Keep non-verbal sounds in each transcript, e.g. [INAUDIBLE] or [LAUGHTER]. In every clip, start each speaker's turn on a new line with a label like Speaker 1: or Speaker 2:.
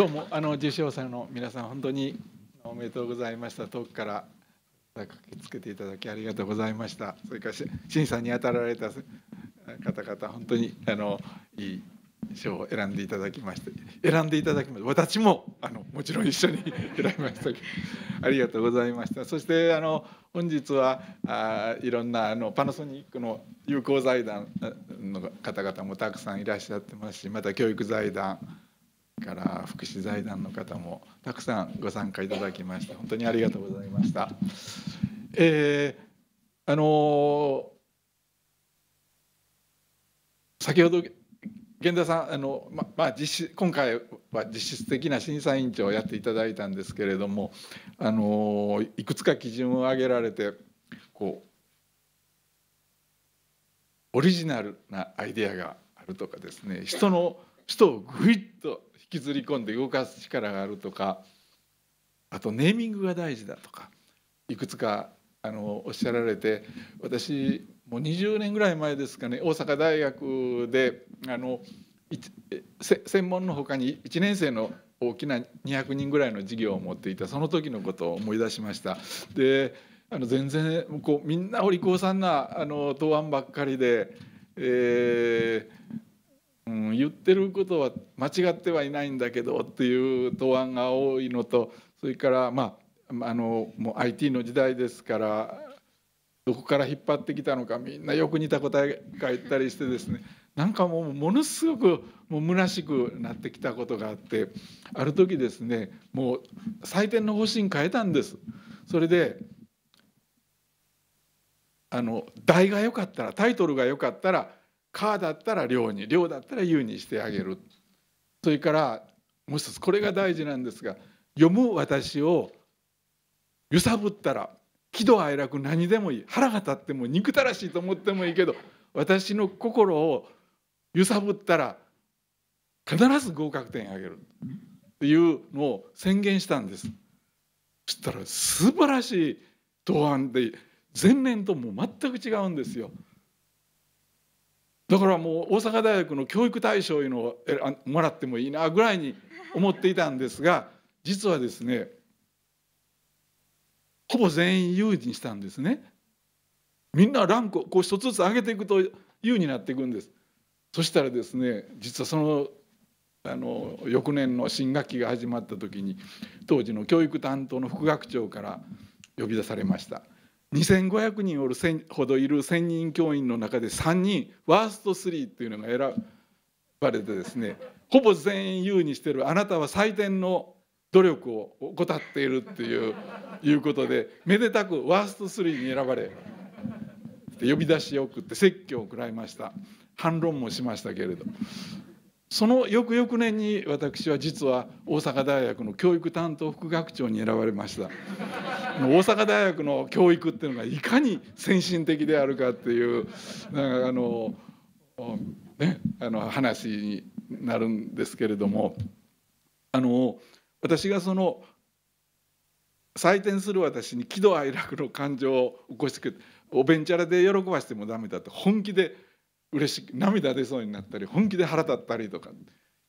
Speaker 1: どうもあの受賞者の皆さん本当におめでとうございました遠くから駆けつけていただきありがとうございましたそれから審査に当たられた方々本当にあのいい賞を選んでいただきまして選んでいただきまして私もあのもちろん一緒に選びましたけど [LAUGHS] ありがとうございましたそしてあの本日はあいろんなあのパナソニックの友好財団の方々もたくさんいらっしゃってますしまた教育財団から福祉財団の方もたくさんご参加いただきまして本当にありがとうございました。えー、あのー、先ほど源田さんあの、ままあ、実施今回は実質的な審査委員長をやっていただいたんですけれどもあのいくつか基準を挙げられてこうオリジナルなアイデアがあるとかですね人の人をぐいっと引きずり込んで動かす力があるとかあとネーミングが大事だとかいくつかあのおっしゃられて私もう20年ぐらい前ですかね大阪大学であの専門のほかに1年生の大きな200人ぐらいの授業を持っていたその時のことを思い出しました。であの全然こうみんなお利口さんなあの答案ばっかりで、えー、うん、言ってることは間違ってはいないんだけどっていう答案が多いのとそれからまああのもう IT の時代ですからどこから引っ張ってきたのかみんなよく似た答えが言ったりしてですね [LAUGHS] なんかもうものすごくもう虚しくなってきたことがあってある時ですねもう採点の方針変えたんです。それであの題が良かったらタイトルが良かったらかだったら量に量だったら優にしてあげるそれからもう一つこれが大事なんですが読む私を揺さぶったら喜怒哀楽何でもいい腹が立っても憎たらしいと思ってもいいけど私の心を揺さぶったら必ず合格点あげるっていうのを宣言したんです。そしたら素晴らしい答案で前年とも全く違うんですよ。だからもう大阪大学の教育大賞いうのをもらってもいいなぐらいに思っていたんですが実はですねほぼ全員有事にしたんですね。みんなランクをこう一つずつ上げていくと有になっていくんです。そしたらですね実はそのあの翌年の新学期が始まった時に当時の教育担当の副学長から呼び出されました。2500人おるほどいる1,000人教員の中で3人ワースト3っていうのが選ばれてですねほぼ全員優にしてるあなたは最善の努力を怠っているっていういうことでめでたくワースト3に選ばれ呼び出しを送って説教を食らいました反論もしましたけれどその翌々年に私は実は大阪大学の教育担当副学長に選ばれました大阪大学の教育っていうのがいかに先進的であるかっていうなんかあの、ね、あの話になるんですけれどもあの私がその採点する私に喜怒哀楽の感情を起こしておべんちゃらで喜ばしても駄目だって本気で嬉し涙出そうになったり本気で腹立ったりとか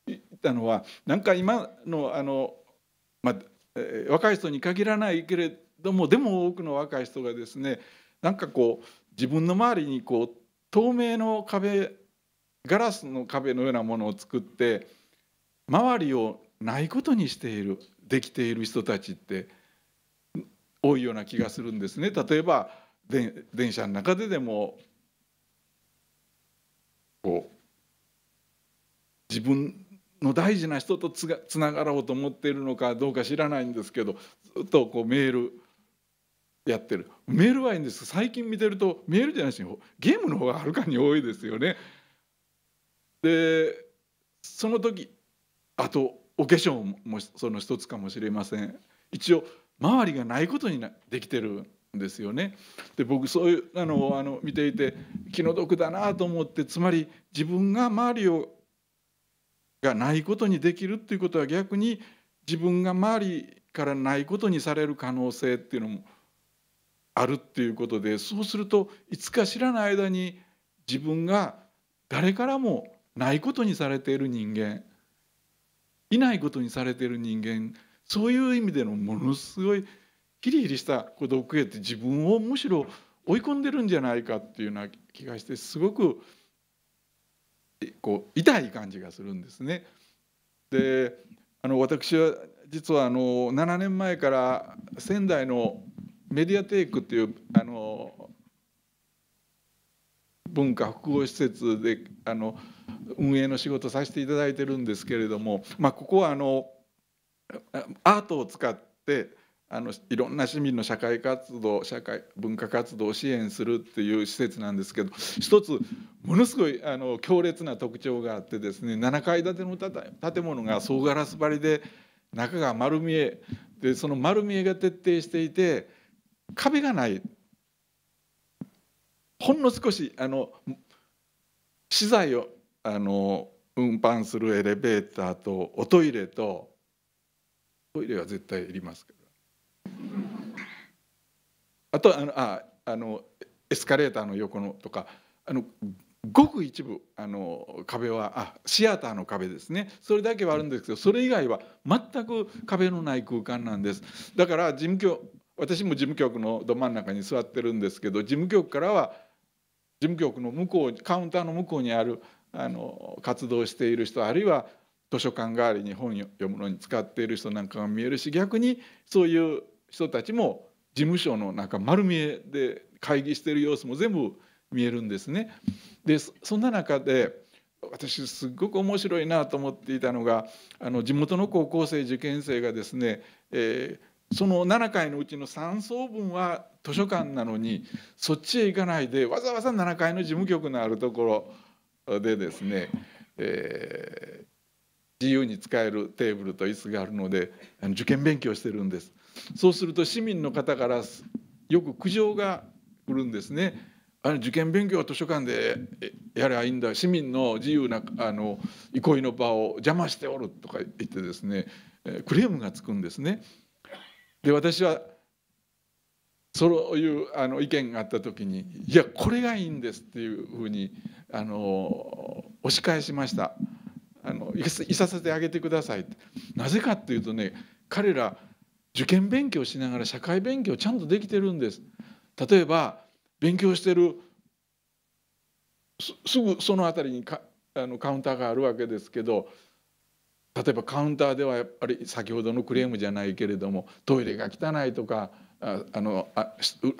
Speaker 1: 言ったのはなんか今のあの、まあえー、若い人に限らないけれどもでも多くの若い人がですねなんかこう自分の周りにこう透明の壁ガラスの壁のようなものを作って周りをないことにしているできている人たちって多いような気がするんですね。例えば電車の中ででもこう自分の大事な人とつながろうと思っているのかどうか知らないんですけどずっとこうメールやってるメールはいいんです最近見てるとメールじゃないしゲームの方がはるかに多いですよね。でその時あとお化粧もその一つかもしれません一応周りがないことにできてるですよね。で僕そういうあのあの見ていて気の毒だなと思ってつまり自分が周りをがないことにできるっていうことは逆に自分が周りからないことにされる可能性っていうのもあるっていうことでそうするといつか知らない間に自分が誰からもないことにされている人間いないことにされている人間そういう意味でのものすごい、ヒリヒリした孤独へって自分をむしろ追い込んでるんじゃないかっていうような気がしてすごくこう痛い感じがするんですね。であの私は実はあの7年前から仙台のメディアテイクっていうあの文化複合施設であの運営の仕事させていただいてるんですけれども、まあ、ここはあのアートを使ってあのいろんな市民の社会活動社会文化活動を支援するっていう施設なんですけど一つものすごいあの強烈な特徴があってですね7階建ての建物が総ガラス張りで中が丸見えでその丸見えが徹底していて壁がないほんの少しあの資材をあの運搬するエレベーターとおトイレとトイレは絶対いりますけど。[LAUGHS] あとあのああのエスカレーターの横のとかあのごく一部あの壁はあシアターの壁ですねそれだけはあるんですけどそれ以外は全く壁のない空間なんですだから事務局私も事務局のど真ん中に座ってるんですけど事務局からは事務局の向こうカウンターの向こうにあるあの活動している人あるいは図書館代わりに本を読むのに使っている人なんかが見えるし逆にそういう人たちも事務所の中丸見えで会議してる様子も全部見えるんですね。でそんな中で私すごく面白いなと思っていたのがあの地元の高校生受験生がですね、えー、その7階のうちの3層分は図書館なのにそっちへ行かないでわざわざ7階の事務局のあるところでですね、えー、自由に使えるテーブルと椅子があるのであの受験勉強してるんです。そうすると市民の方からよく苦情が来るんですね。あの受験勉強は図書館でやればいいんだ市民の自由なあの憩いの場を邪魔しておるとか言ってですねクレームがつくんですね。で私はそういうあの意見があった時に「いやこれがいいんです」っていうふうにあの押し返しましたあのいさせてあげてくださいなぜかっていうとね彼ら受験勉強しながら社会勉強ちゃんとできてるんです例えば勉強してるすぐその辺りにあのカウンターがあるわけですけど例えばカウンターではやっぱり先ほどのクレームじゃないけれどもトイレが汚いとかあのあ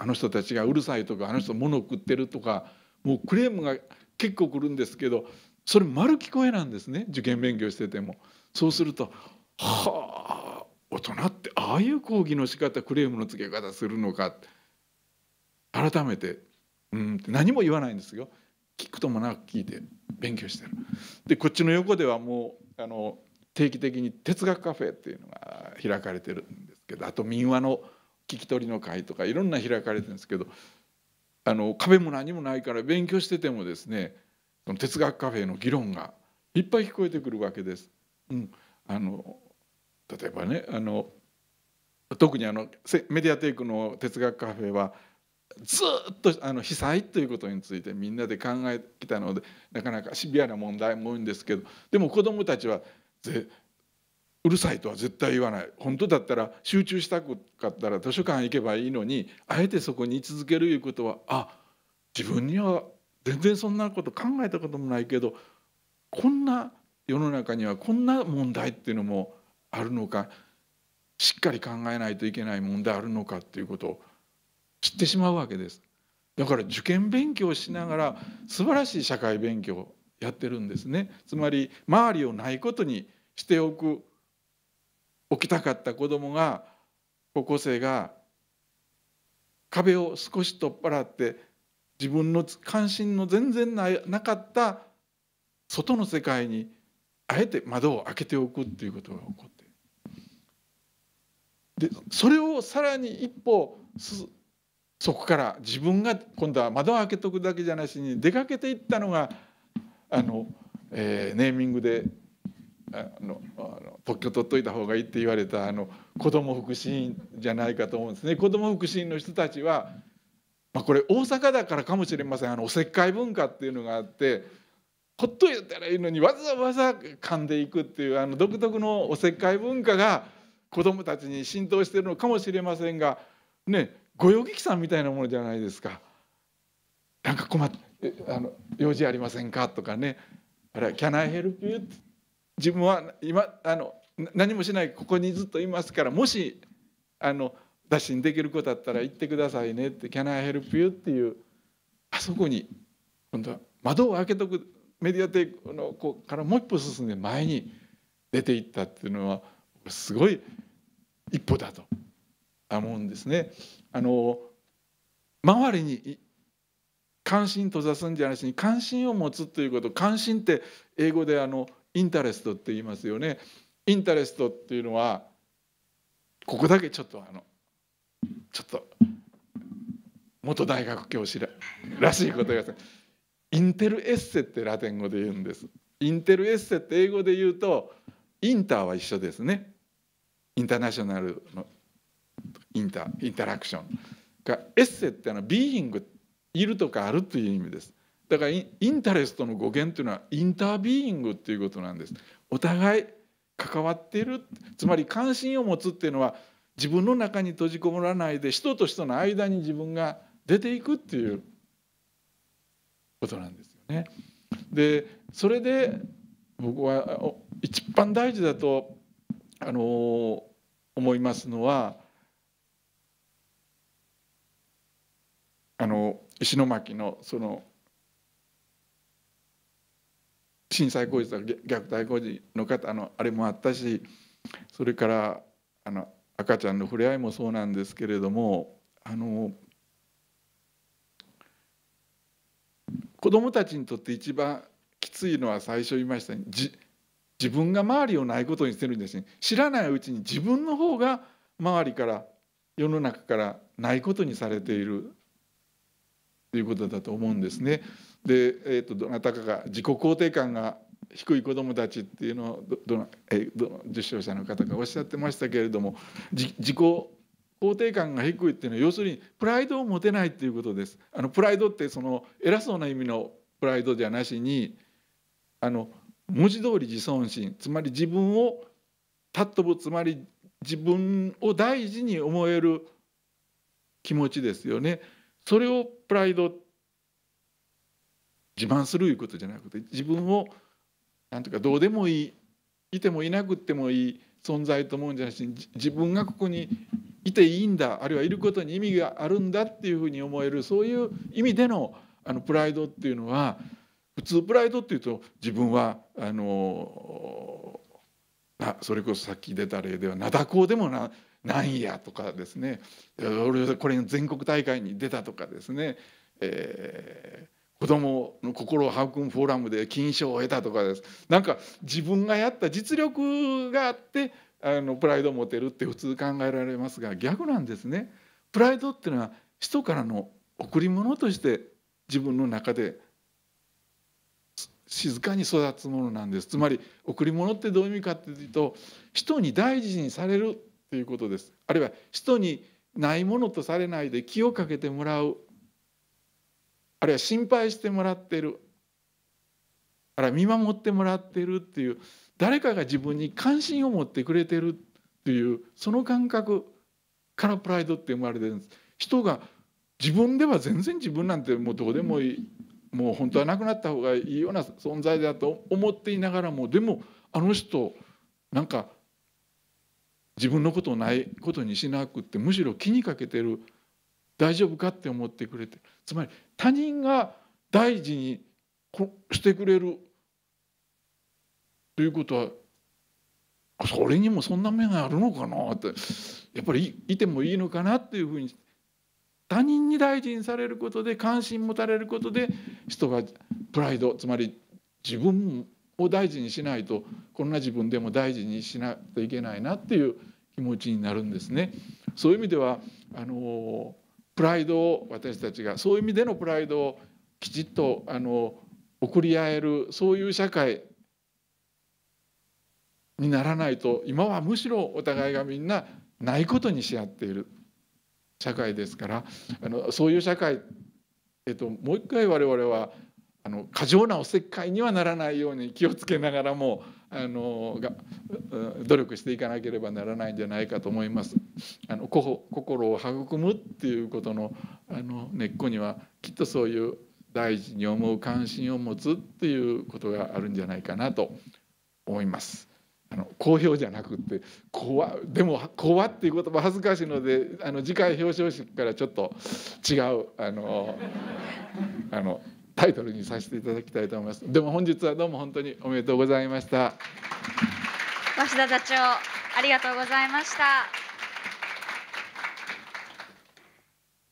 Speaker 1: の人たちがうるさいとかあの人物食ってるとかもうクレームが結構来るんですけどそれ丸聞こえなんですね受験勉強してても。そうすると「はあ大人ってああいう講義の仕方クレームのつけ方するのか改めてうんて何も言わないんですよ聞くともなく聞いて勉強してる。でこっちの横ではもうあの定期的に哲学カフェっていうのが開かれてるんですけどあと民話の聞き取りの会とかいろんな開かれてるんですけどあの壁も何もないから勉強しててもですねその哲学カフェの議論がいっぱい聞こえてくるわけです。うん、あの例えばねあの特にあのメディアテイクの哲学カフェはずっとあの被災ということについてみんなで考えてきたのでなかなかシビアな問題も多いんですけどでも子どもたちはぜうるさいとは絶対言わない本当だったら集中したかったら図書館行けばいいのにあえてそこに居続けるいうことはあ自分には全然そんなこと考えたこともないけどこんな世の中にはこんな問題っていうのもあるのかしっかり考えないといけない問題あるのかっていうことを知ってしまうわけです。だから受験勉強しながら素晴らしい社会勉強やってるんですね。つまり周りをないことにしておく起きたかった子供が高校生が壁を少し取っ払って自分の関心の全然なかった外の世界にあえて窓を開けておくっていうことが起こってでそれをさらに一歩そこから自分が今度は窓を開けとくだけじゃなしに出かけていったのがあの、えー、ネーミングであのあの特許取っといた方がいいって言われたあの子ども福祉院じゃないかと思うんですね。子ど福祉院の人たちはまあ、これ大阪だからかもしれませんあのおせっかい文化っていうのがあってほっといたらいいのにわざわざ噛んでいくっていうあの独特のおせっかい文化が子どもたちに浸透してるのかもしれませんがね御用聞きさんみたいなものじゃないですか。なんか困っあの用事ありませんかとかねあれは「キャナ I ヘル l p ー。自分は今あの何もしないここにずっといますからもしあの打診できることだったら言ってくださいねって「キャナイヘルピュー」っていうあそこに今度は窓を開けとくメディアテイクのこうからもう一歩進んで前に出ていったっていうのはすごい一歩だと思うんですね。あの周りに関心閉ざすんじゃなしに関心を持つということ関心って英語であのインタレストって言いますよね。インタレストっていうのはここだけちょっとあのちょっと元大学教師ららしいこと言ますインテルエッセってラテン語で言うんです。インテルエッセって英語で言うとインターは一緒ですね。インターナショナルのインタインタラクションがエッセっていうのはビーイングいるとかあるという意味ですだからインタレストの語源というのはインタービーイングっていうことなんですお互い関わっているつまり関心を持つっていうのは自分の中に閉じこもらないで人と人の間に自分が出ていくっていうことなんですよね。でそれで僕は一番大事だとあの思いますのはあの石巻のその震災工事とか虐待工事の方のあれもあったしそれからあの赤ちゃんの触れ合いもそうなんですけれどもあの子どもたちにとって一番きついのは最初言いましたように自分が周りをないことにしてるんですね知らないうちに自分の方が周りから世の中からないことにされているということだと思うんですね。で、えーと、とどなたかが自己肯定感が低い子どもたちっていうのをどどえど受賞者の方がおっしゃってましたけれども自己肯定感が低いっていうのは要するにプライドを持てないっていうことです。あのプライドってその偉そうな意味のプライドじゃなしにあの文字通り自尊心つまり自分を尊ぶつまり自分を大事に思える気持ちですよね。それをプライド自慢するいうことじゃなくて自分をなんとかどうでもいいいてもいなくてもいい存在と思うんじゃなくて自分がここにいていいんだあるいはいることに意味があるんだっていうふうに思えるそういう意味でのあのプライドっていうのは普通プライドっていうと自分はあのなそれこそさっき出た例では灘高でもななんやとかですね俺これ全国大会に出たとかですね、えー、子供の心を育むフォーラムで金賞を得たとかですなんか自分がやった実力があってあのプライドを持てるって普通考えられますが逆なんですね。プライドっていうのは人からの贈り物として自分の中で静かに育つものなんですつまり贈り物ってどういう意味かっていうと人に大事にされるっていうことですあるいは人にないものとされないで気をかけてもらうあるいは心配してもらってるあるいは見守ってもらってるっていう誰かが自分に関心を持ってくれてるっていうその感覚からプライドって生まれてるんです。人が自分では全然自分なんてもうどうでもいいもう本当はなくなった方がいいような存在だと思っていながらもでもあの人なんか自分のことをないことにしなくってむしろ気にかけてる大丈夫かって思ってくれてつまり他人が大事にしてくれるということはそれにもそんな目があるのかなってやっぱりいてもいいのかなっていうふうに他人に大事にされることで関心持たれることで人がプライドつまり自分を大事にしないとこんな自分でも大事にしないといけないなっていう気持ちになるんですね。そういう意味ではあのプライドを私たちがそういう意味でのプライドをきちっとあの送り合えるそういう社会にならないと今はむしろお互いがみんなないことにし合っている社会ですからあのそういう社会、えっと、もう一回我々はあの過剰なおせっかいにはならないように気をつけながらもあのが努力していかなければならないんじゃないかと思います。あの心を育むっていうことのあの根っこにはきっとそういう大事に思う関心を持つっていうことがあるんじゃないかなと思います。あの好評じゃなくって「怖」でも「怖」っていう言葉恥ずかしいのであの次回表彰式からちょっと違うあのあのタイトルにさせていただきたいと思います。でも本日はどうも本当におめでとうございました。増田座長ありがとうございました。